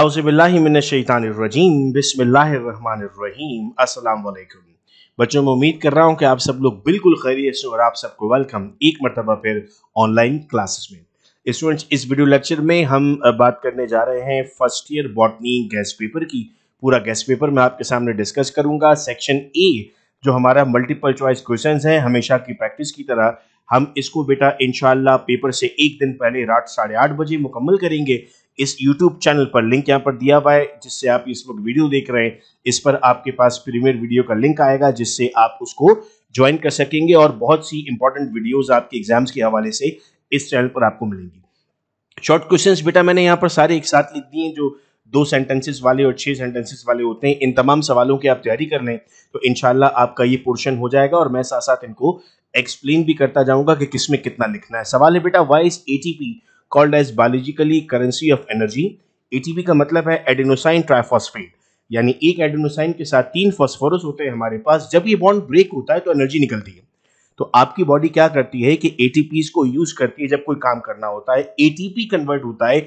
आउज़बिल्लिमिनशैतानरजीम बिसमीम अस्सलाम वालेकुम बच्चों मैं उम्मीद कर रहा हूँ कि आप सब लोग बिल्कुल खैरियत से और आप सबको वेलकम एक मरतबा फिर ऑनलाइन क्लासेस में स्टूडेंट्स इस वीडियो लेक्चर में हम बात करने जा रहे हैं first year botany guess paper की पूरा गैस पेपर मैं आपके सामने डिस्कस करूँगा सेक्शन ए जो हमारा मल्टीपल चॉइस क्वेश्चन है हमेशा की प्रैक्टिस की तरह हम इसको बेटा इनशाला पेपर से एक दिन पहले रात साढ़े आठ बजे मुकम्मल करेंगे इस YouTube चैनल पर लिंक यहाँ पर दिया हुआ है जिससे आप इस वक्त वीडियो देख रहे हैं इस पर आपके पास प्रीमियर वीडियो का लिंक आएगा जिससे आप उसको ज्वाइन कर सकेंगे और बहुत सी इंपॉर्टेंट वीडियोज आपके एग्जाम्स के हवाले से इस चैनल पर आपको मिलेंगी शॉर्ट क्वेश्चंस बेटा मैंने यहाँ पर सारे एक साथ लिख दिए जो दो सेंटेंसेस वाले और छह सेंटेंसेस वाले होते हैं इन तमाम सवालों की आप तैयारी कर लें तो इनशाला आपका ये पोर्शन हो जाएगा और मैं साथ साथ इनको एक्सप्लेन भी करता जाऊंगा कि किसमें कितना लिखना है सवाल है बेटा why is A called as biologically currency of energy ATP का मतलब है एडेनोसाइन ट्राइफॉस्फेट यानी एक एडेनोसाइन के साथ तीन फॉस्फोरस होते हैं हमारे पास जब ये बॉन्ड ब्रेक होता है तो एनर्जी निकलती है तो आपकी बॉडी क्या करती है कि एटीपीज को यूज करती है जब कोई काम करना होता है एटीपी कन्वर्ट होता है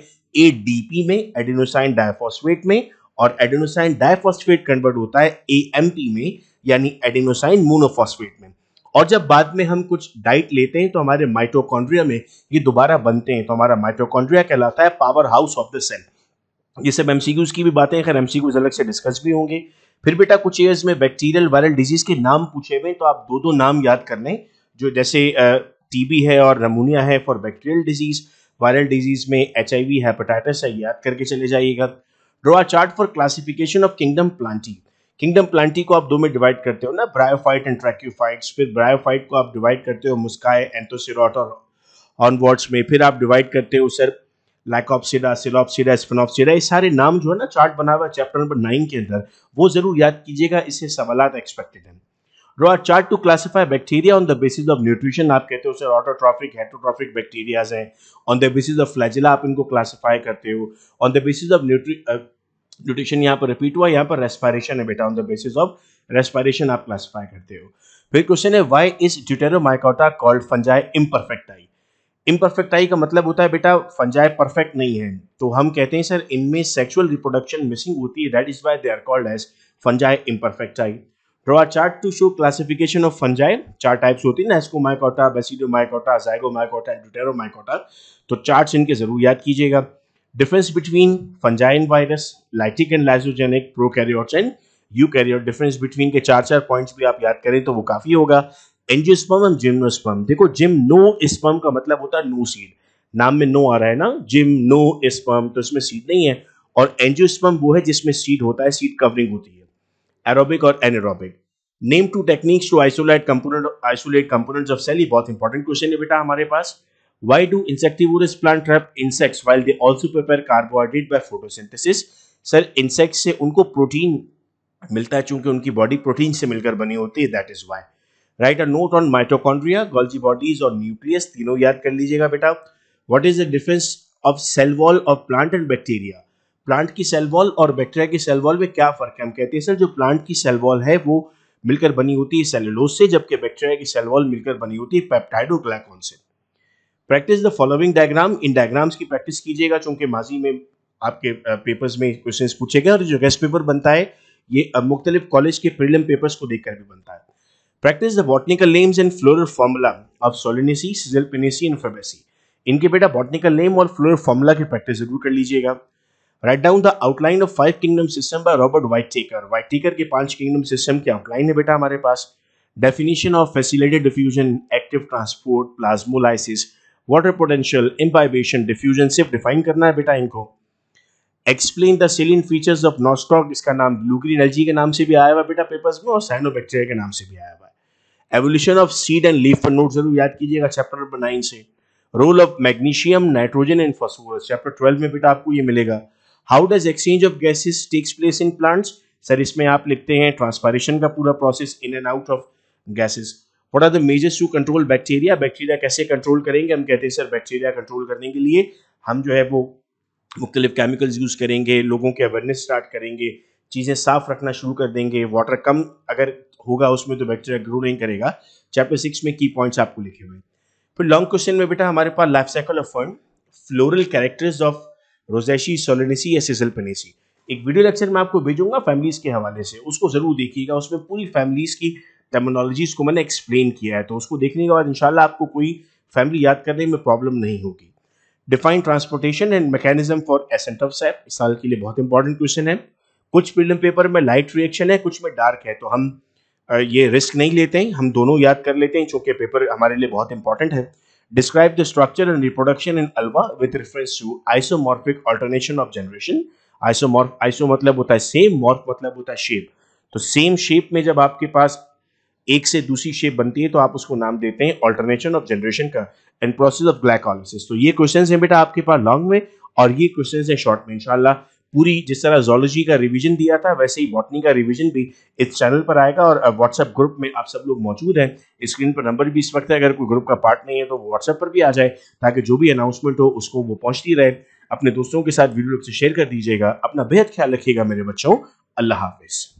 एडीपी में एडेनोसाइन डायफॉस्फेट में और एडेनोसाइन डायफॉस्फेट कन्वर्ट होता है एएमपी में यानी एडेनोसाइन मोनोफॉस्फेट में और जब बाद में हम कुछ डाइट लेते हैं तो हमारे माइटोकॉन्ड्रिया में ये दोबारा बनते हैं तो हमारा माइटोकॉन्ड्रिया कहलाता है power house of the cell ये सब एमसीक्यूज की भी बातें खैर एम अलग से डिस्कस भी होंगे फिर बेटा कुछ ईयर्स में बैक्टीरियल वायरल डिजीज के नाम पूछे हुए तो आप दो दो नाम याद कर लें जो जैसे टीबी है और नमूनिया है for bacterial disease viral disease में एच हेपेटाइटिस है याद करके चले जाइएगा draw chart for classification of kingdom Plantae kingdom Plantae को आप दो में डिवाइड करते हो ना ब्रायोफाइट एंड ट्रैक्यूफाइट्स फिर ब्रायोफाइट को आप डिवाइड करते हो मुस्काए एंथोसिरोट और ऑनवर्ड्स में फिर आप डिवाइड करते हो सर लैकऑप्सिडा सिलोपसिडा स्पिनॉप्सिडा ये सारे नाम जो है ना चार्ट बना हुआ चैप्टर नंबर नाइन के अंदर वो जरूर याद कीजिएगा इससे सवाल एक्सपेक्टेड है row are chart to classify bacteria on the basis of nutrition आप कहते हो सर ऑटोट्रॉफिक हेटोट्रॉफिक बैक्टीरियाज हैं on the basis of flagella आप इनको क्लासिफाई करते हो on the basis of nutri nutrition यहाँ पर रिपीट हुआ यहाँ पर रेस्पायरेशन है बेटा on the basis of respiration आप क्लासीफाई करते हो फिर क्वेश्चन है why is Deuteromycota called fungi imperfecti आई का मतलब होता है बेटा फंजाई परफेक्ट नहीं है तो हम कहते हैं सर इनमें सेक्सुअल रिप्रोडक्शन मिसिंग होती है that is why they are called as fungi आई draw chart to show classification of fungi चार टाइप्स होती है ना mycota basidiomycota basidiomycota mycota and mycota तो चार्ट्स इनके जरूर याद कीजिएगा difference between fungi and virus lytic and lysogenic prokaryotes and eukaryote difference between के चार चार पॉइंट्स भी आप याद करें तो वो काफी होगा एंजियोस्पर्म एंड जिम्नोस्पर्म देखो जिम नो स्पर्म का मतलब होता है नो सीड नाम में नो आ रहा है ना जिम नो स्पर्म तो इसमें सीड नहीं है और एंजियोस्पर्म वो है जिसमें सीड होता है सीड कवरिंग होती है एरोबिक और anaerobic name two techniques to isolate component isolate components of cell ये बहुत इंपॉर्टेंट क्वेश्चन है बेटा हमारे पास Why do insectivorous plant trap insects while they also prepare carbohydrate by photosynthesis? Sir insect से उनको प्रोटीन मिलता है चूंकि उनकी बॉडी प्रोटीन से मिलकर बनी होती है that is why write a note on mitochondria Golgi bodies और न्यूक्लियस तीनों याद कर लीजिएगा बेटा what is the difference of cell wall of plant and bacteria plant की सेल वॉल और बैक्टीरिया की सेल वॉल में क्या फर्क है हम कहते हैं सर जो प्लांट की सेल वॉल है वो मिलकर बनी होती है सेलुलोज से जबकि बैक्टीरिया की सेल वॉल मिलकर बनी होती है पेप्टाइडोग्लाइकॉन से प्रैक्टिस द फॉलोइंग डायग्राम इन डायग्राम्स की प्रैक्टिस कीजिएगा चूंकि माजी में आपके पेपर्स में क्वेश्चन पूछे गए और जो गेस्ट पेपर बनता है ये मुख्तलिफ कॉलेज के प्रीलिम पेपर्स को देखकर भी बनता है practice the botanical names and floral formula of Solanaceae Caesalpiniaceae and Fabaceae इनके बेटा बॉटनिकल नेम और फ्लोरल फॉर्मूला की प्रैक्टिस जरूर कर लीजिएगा write down the outline of five kingdom system by Robert Whittaker Whittaker के पांच kingdom system की आउटलाइन है बेटा हमारे पास definition of facilitated diffusion active transport plasmolysis water potential imbibition diffusion सिर्फ डिफाइन करना है बेटा इनको explain the salient features of Nostoc इसका नाम ब्लू ग्रीन एलजी के नाम से भी आया हुआ बेटा पेपर्स में और साइनोबैक्टीरिया के नाम से भी आया हुआ है evolution of seed and leaf पर नोट जरूर याद कीजिएगा चैप्टर नंबर नाइन से role of magnesium nitrogen and phosphorus chapter twelve में बेटा आपको ये मिलेगा how does exchange of gases takes place in plants sir इसमें आप लिखते हैं ट्रांसपारेशन का पूरा process in and out of gases what are the measures to control bacteria bacteria कैसे कंट्रोल करेंगे हम कहते हैं सर बैक्टीरिया कंट्रोल करने के लिए हम जो है वो मुख्तलिफ केमिकल्स यूज़ करेंगे लोगों के अवेयरनेस स्टार्ट करेंगे चीज़ें साफ रखना शुरू कर देंगे वाटर कम अगर होगा उसमें तो बैक्टीरिया ग्रो नहीं करेगा चैप्टर सिक्स में की पॉइंट्स आपको लिखे हुए फिर लॉन्ग क्वेश्चन में बेटा हमारे पास life cycle of fern floral characters of Rosaceae Solanaceae या सिजल एक वीडियो लेक्चर मैं आपको भेजूंगा फैमिलीज के हवाले से उसको जरूर देखिएगा उसमें पूरी फैमिलीज की टर्मिनोलॉजीज को मैंने एक्सप्लेन किया है तो उसको देखने के बाद इंशाल्लाह आपको कोई फैमिली याद करने में प्रॉब्लम नहीं होगी define transportation and mechanism for ascent of sap इस साल के लिए बहुत इंपॉर्टेंट क्वेश्चन है कुछ प्रीलिम पेपर में लाइट रिएक्शन है कुछ में डार्क है तो हम ये रिस्क नहीं लेते हैं हम दोनों याद कर लेते हैं चूंकि पेपर हमारे लिए बहुत इंपॉर्टेंट है describe the structure and reproduction in Ulva with reference to isomorphic alternation of generation isomorph iso मतलब होता है सेम मॉर्फ मतलब होता है शेप तो सेम शेप में जब आपके पास एक से दूसरी शेप बनती है तो आप उसको नाम देते हैं ऑल्टरनेशन ऑफ जनरेशन का एंड प्रोसेस ऑफ ग्लाइकोलिसिस तो ये क्वेश्चन है बेटा आपके पास लॉन्ग में और ये क्वेश्चन है शॉर्ट में इंशाल्लाह पूरी जिस तरह जोलॉजी का रिवीजन दिया था वैसे ही बॉटनी का रिवीजन भी इस चैनल पर आएगा और व्हाट्सएप ग्रुप में आप सब लोग मौजूद हैं स्क्रीन पर नंबर भी इस वक्त है अगर कोई ग्रुप का पार्ट नहीं है तो व्हाट्सएप पर भी आ जाए ताकि जो भी अनाउंसमेंट हो उसको वो पहुंचती रहे अपने दोस्तों के साथ वीडियो से शेयर कर दीजिएगा अपना बेहद ख्याल रखिएगा मेरे बच्चों अल्लाह हाफिज़